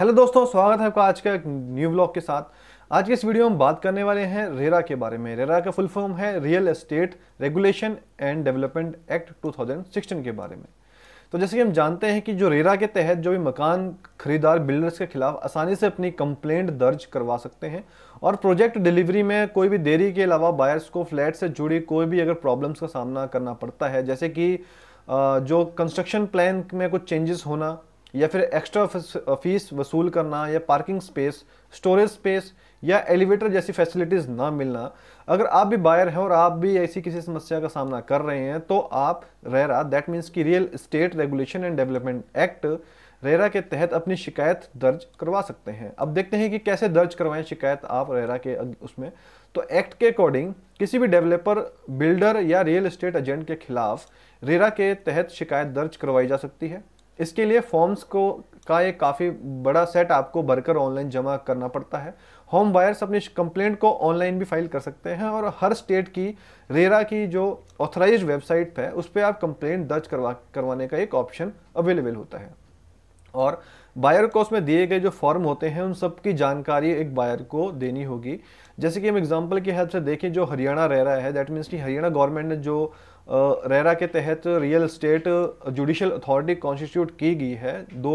hello दोस्तों स्वागत है आपका आज का एक न्यू ब्लॉग के साथ आज के इस वीडियो में बात करने वाले हैं रेरा के बारे में रेरा का फुल फॉर्म है real estate regulation and development act 2016 के बारे में तो जैसे कि हम जानते हैं कि जो रेरा के तहत जो भी मकान खरीदार बिल्डर्स के खिलाफ आसानी से अपनी कंप्लेंट दर्ज करवा सकते हैं और प्रोजेक्ट डिलीवरी में कोई भी देरी के अलावा बायर्स को फ्लैट से जुड़ी कोई भी अगर प्रॉब्लम्स का सामना करना पड़ता है जैसे कि जो कंस्ट्रक्शन प्लान में कुछ चेंजेस होना या फिर एक्स्ट्रा फीस वसूल करना या पार्किंग स्पेस स्टोरेज स्पेस या एलिवेटर जैसी फैसिलिटीज़ ना मिलना अगर आप भी बायर हैं और आप भी ऐसी किसी समस्या का सामना कर रहे हैं तो आप रेरा दैट मीन्स कि real estate regulation and development act RERA के तहत अपनी शिकायत दर्ज करवा सकते हैं अब देखते हैं कि कैसे दर्ज करवाएं शिकायत आप रेरा के उसमें तो एक्ट के अकॉर्डिंग किसी भी डेवलपर बिल्डर या रियल इस्टेट एजेंट के खिलाफ रेरा के तहत शिकायत दर्ज करवाई जा सकती है इसके लिए फॉर्म्स को का एक काफ़ी बड़ा सेट आपको भरकर ऑनलाइन जमा करना पड़ता है होम बायर्स अपनी कंप्लेंट को ऑनलाइन भी फाइल कर सकते हैं और हर स्टेट की रेरा की जो ऑथराइज वेबसाइट है उस पर आप कंप्लेंट दर्ज करवा करवाने का एक ऑप्शन अवेलेबल होता है और बायर को उसमें दिए गए जो फॉर्म होते हैं उन सब की जानकारी एक बायर को देनी होगी जैसे कि हम एग्जांपल के हेल्प से देखें जो हरियाणा रह रहा है दैट मीन्स कि हरियाणा गवर्नमेंट ने जो रेरा के तहत real estate judicial authority constitute की गई है दो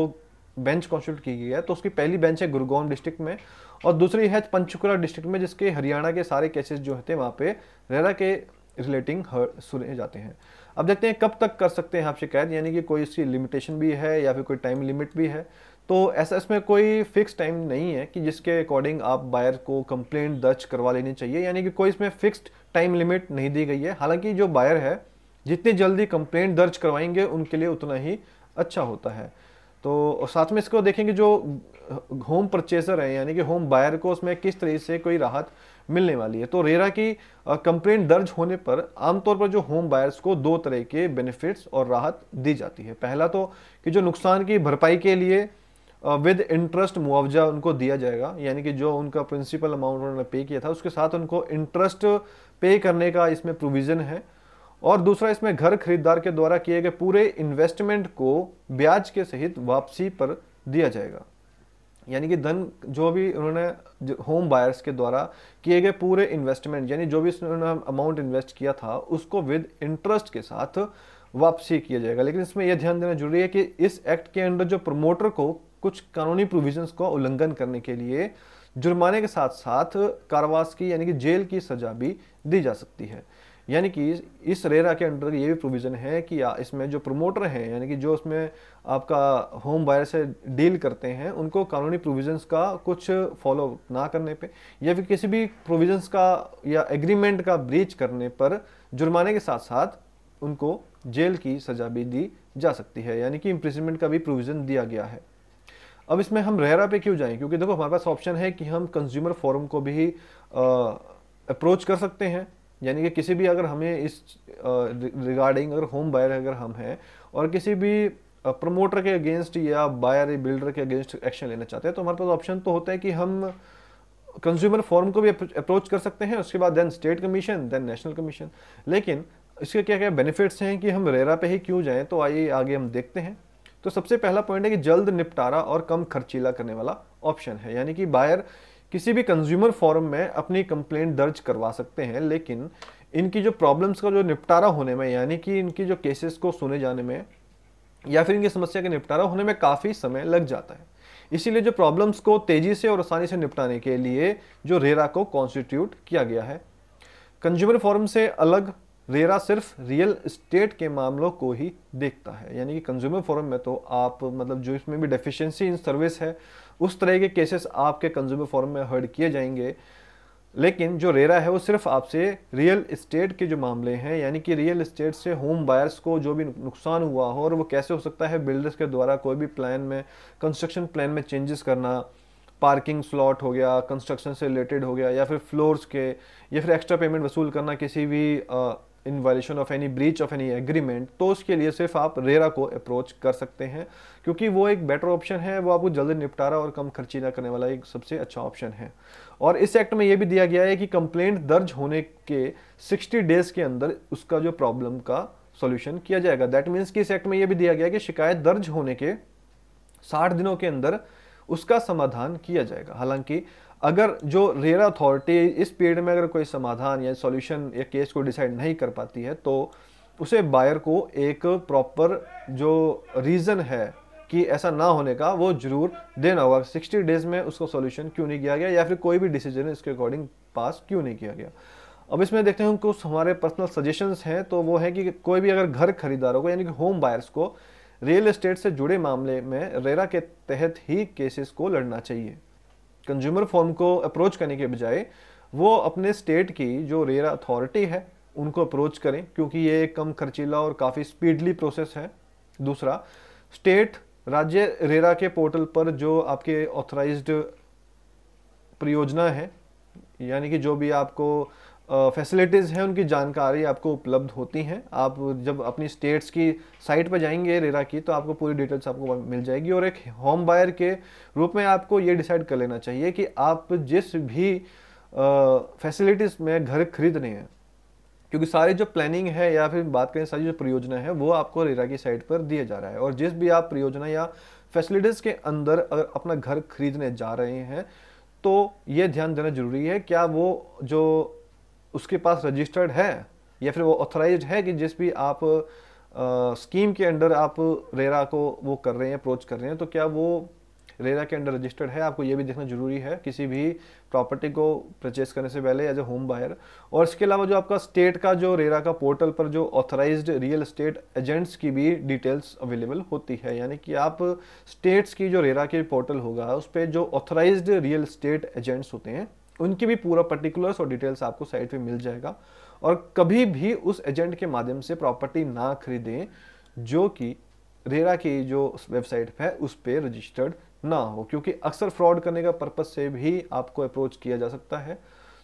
बेंच कॉन्स्टिट्यूट की गई है तो उसकी पहली बेंच है गुरुगाम डिस्ट्रिक्ट में और दूसरी है पंचकुला डिस्ट्रिक्ट में जिसके हरियाणा के सारे केसेस जो थे वहाँ पे रेरा के रिलेटिंग हर सुने जाते हैं अब देखते हैं कब तक कर सकते हैं आप शिकायत यानी कि कोई इसकी लिमिटेशन भी है या फिर कोई टाइम लिमिट भी है तो ऐसा इसमें कोई फिक्स टाइम नहीं है कि जिसके अकॉर्डिंग आप बायर को कंप्लेंट दर्ज करवा लेनी चाहिए यानी कि कोई इसमें फिक्स्ड टाइम लिमिट नहीं दी गई है हालांकि जो बायर है जितनी जल्दी कंप्लेंट दर्ज करवाएंगे उनके लिए उतना ही अच्छा होता है तो साथ में इसको देखेंगे जो होम परचेजर है यानी कि होम बायर को उसमें किस तरह से कोई राहत मिलने वाली है तो रेरा की कंप्लेंट दर्ज होने पर आमतौर पर जो होम बायर्स को दो तरह के बेनिफिट्स और राहत दी जाती है पहला तो कि जो नुकसान की भरपाई के लिए विद इंटरेस्ट मुआवजा उनको दिया जाएगा यानी कि जो उनका प्रिंसिपल अमाउंट उन्होंने पे किया था उसके साथ उनको इंटरेस्ट पे करने का इसमें प्रोविज़न है और दूसरा इसमें घर खरीदार के द्वारा किए गए पूरे इन्वेस्टमेंट को ब्याज के सहित वापसी पर दिया जाएगा यानी कि धन जो भी उन्होंने होम बायर्स के द्वारा किए गए पूरे इन्वेस्टमेंट यानी जो भी उन्होंने अमाउंट इन्वेस्ट किया था उसको विद इंटरेस्ट के साथ वापसी किया जाएगा लेकिन इसमें यह ध्यान देना जरूरी है कि इस एक्ट के अंडर जो प्रमोटर को कुछ कानूनी प्रोविजंस का उल्लंघन करने के लिए जुर्माने के साथ साथ कारावास की यानी कि जेल की सजा भी दी जा सकती है यानी कि इस रेरा के अंडर ये भी प्रोविज़न है कि इसमें जो प्रोमोटर हैं यानी कि जो उसमें आपका होम बायर से डील करते हैं उनको कानूनी प्रोविजंस का कुछ फॉलो ना करने पे या फिर किसी भी प्रोविजंस का या एग्रीमेंट का ब्रीच करने पर जुर्माने के साथ साथ उनको जेल की सज़ा भी दी जा सकती है यानी कि इम्प्रिजमेंट का भी प्रोविज़न दिया गया है अब इसमें हम रेरा पे क्यों जाएं क्योंकि देखो हमारे पास ऑप्शन है कि हम कंज्यूमर फोरम को भी अप्रोच कर सकते हैं यानी कि किसी भी अगर हमें इस रिगार्डिंग अगर होम बायर अगर हम हैं और किसी भी प्रमोटर के अगेंस्ट या बायर या बिल्डर के अगेंस्ट एक्शन लेना चाहते हैं तो हमारे पास ऑप्शन तो होता है कि हम कंज्यूमर फॉर्म को भी अप्रोच कर सकते हैं उसके बाद then state commission then national commission लेकिन इसके क्या क्या बेनिफिट्स हैं कि हम रेरा पे ही क्यों जाएं तो आइए आगे हम देखते हैं तो सबसे पहला पॉइंट है कि जल्द निपटारा और कम खर्चीला करने वाला ऑप्शन है यानी कि बायर किसी भी कंज्यूमर फोरम में अपनी कंप्लेंट दर्ज करवा सकते हैं लेकिन इनकी जो प्रॉब्लम्स का जो निपटारा होने में यानी कि इनकी जो केसेस को सुने जाने में या फिर इनकी समस्या का निपटारा होने में काफ़ी समय लग जाता है इसीलिए जो प्रॉब्लम्स को तेज़ी से और आसानी से निपटाने के लिए जो रेरा को कॉन्स्टिट्यूट किया गया है कंज्यूमर फोरम से अलग रेरा सिर्फ रियल इस्टेट के मामलों को ही देखता है यानी कि कंज्यूमर फोरम में तो आप मतलब जो इसमें भी डेफिशिएंसी इन सर्विस है उस तरह के केसेस आपके कंज्यूमर फोरम में हर्ड किए जाएंगे लेकिन जो रेरा है वो सिर्फ आपसे रियल इस्टेट के जो मामले हैं यानी कि रियल इस्टेट से होम बायर्स को जो भी नुकसान हुआ हो और वो कैसे हो सकता है बिल्डर्स के द्वारा कोई भी प्लान में कंस्ट्रक्शन प्लान में चेंजेस करना पार्किंग स्लॉट हो गया कंस्ट्रक्शन से रिलेटेड हो गया या फिर फ्लोर्स के या फिर एक्स्ट्रा पेमेंट वसूल करना किसी भी uh, in violation of any breach of any agreement तो उसके लिए सिर्फ आप रेरा को अप्रोच कर सकते हैं क्योंकि वो एक बेटर ऑप्शन है वो आपको जल्दी निपटारा और कम खर्चीला करने वाला एक सबसे अच्छा ऑप्शन है और इस एक्ट में ये भी दिया गया है कि कंप्लेंट दर्ज होने के 60 डेज के अंदर उसका जो प्रॉब्लम का सोल्यूशन किया जाएगा दैट मीन्स कि इस एक्ट में यह भी दिया गया कि शिकायत दर्ज होने के साठ दिनों के अंदर उसका समाधान किया जाएगा हालांकि अगर जो रेयर अथॉरिटी इस पीरियड में अगर कोई समाधान या सॉल्यूशन या केस को डिसाइड नहीं कर पाती है तो उसे बायर को एक प्रॉपर जो रीज़न है कि ऐसा ना होने का वो जरूर देना होगा 60 डेज़ में उसको सॉल्यूशन क्यों नहीं किया गया या फिर कोई भी डिसीजन इसके अकॉर्डिंग पास क्यों नहीं किया गया अब इसमें देखते हैं कुछ हमारे पर्सनल सजेशंस हैं तो वो है कि कोई भी अगर घर खरीदारों को यानी कि होम बायर्स को रियल एस्टेट से जुड़े मामले में रेरा के तहत ही केसेस को लड़ना चाहिए कंज्यूमर फॉर्म को अप्रोच करने के बजाय वो अपने स्टेट की जो रेयर अथॉरिटी है उनको अप्रोच करें क्योंकि ये कम खर्चीला और काफ़ी स्पीडली प्रोसेस है दूसरा स्टेट राज्य रेरा के पोर्टल पर जो आपके ऑथराइज्ड परियोजना है यानी कि जो भी आपको फैसिलिटीज़ हैं उनकी जानकारी आपको उपलब्ध होती हैं आप जब अपनी स्टेट्स की साइट पर जाएंगे रेरा की तो आपको पूरी डिटेल्स आपको मिल जाएगी और एक होम बायर के रूप में आपको ये डिसाइड कर लेना चाहिए कि आप जिस भी फैसिलिटीज़ में घर खरीद रहे हैं क्योंकि सारी जो प्लानिंग है या फिर बात करें सारी जो परियोजना है वो आपको रेरा की साइट पर दिए जा रहा है और जिस भी आप परियोजना या फैसिलिटीज़ के अंदर अगर अपना घर खरीदने जा रहे हैं तो ये ध्यान देना जरूरी है क्या वो जो उसके पास रजिस्टर्ड है या फिर वो ऑथराइज है कि जिस भी आप स्कीम के अंडर आप रेरा को वो कर रहे हैं अप्रोच कर रहे हैं तो क्या वो रेरा के अंडर रजिस्टर्ड है आपको ये भी देखना जरूरी है किसी भी प्रॉपर्टी को परचेस करने से पहले एज ए होम बायर और इसके अलावा जो आपका स्टेट का जो रेरा का पोर्टल पर जो ऑथराइज्ड रियल एस्टेट एजेंट्स की भी डिटेल्स अवेलेबल होती है यानी कि आप स्टेट्स की जो रेरा के पोर्टल होगा उस पर जो ऑथराइज्ड रियल इस्टेट एजेंट्स होते हैं उनकी भी पूरा पर्टिकुलर्स और डिटेल्स आपको साइट पे मिल जाएगा और कभी भी उस एजेंट के माध्यम से प्रॉपर्टी ना खरीदें जो कि रेरा की जो वेबसाइट है उस पर रजिस्टर्ड ना हो क्योंकि अक्सर फ्रॉड करने का पर्पज़ से भी आपको अप्रोच किया जा सकता है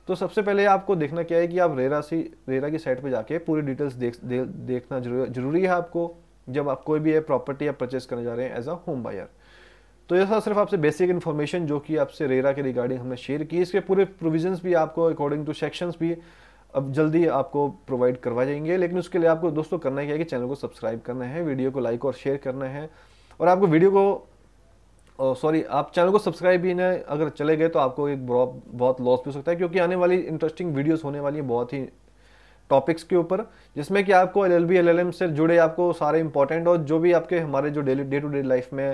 तो सबसे पहले आपको देखना क्या है कि आप रेरा सी रेरा की साइट पर जाके पूरी डिटेल्स देख दे, देखना जरूरी है आपको जब आप कोई भी प्रॉपर्टी या परचेस करने जा रहे हैं एज अ होम बायर तो ये था सिर्फ आपसे बेसिक इन्फॉर्मेशन जो कि आपसे रेरा के रिगार्डिंग हमने शेयर की इसके पूरे प्रोविजंस भी आपको अकॉर्डिंग टू सेक्शंस भी अब जल्दी आपको प्रोवाइड करवा जाएंगे लेकिन उसके लिए आपको दोस्तों करना क्या है कि चैनल को सब्सक्राइब करना है वीडियो को लाइक और शेयर करना है और आपको वीडियो को सॉरी आप चैनल को सब्सक्राइब भी ना अगर चले गए तो आपको एक बहुत लॉस भी हो सकता है क्योंकि आने वाली इंटरेस्टिंग वीडियोस होने वाली हैं बहुत ही टॉपिक्स के ऊपर जिसमें कि आपको एल एल से जुड़े आपको सारे इंपॉर्टेंट और जो भी आपके हमारे जो daily day to day life में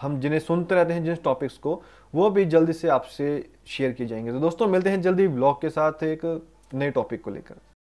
हम जिन्हें सुनते रहते हैं जिन टॉपिक्स को वो भी जल्दी से आपसे शेयर किए जाएंगे तो दोस्तों मिलते हैं जल्दी ब्लॉग के साथ एक नए टॉपिक को लेकर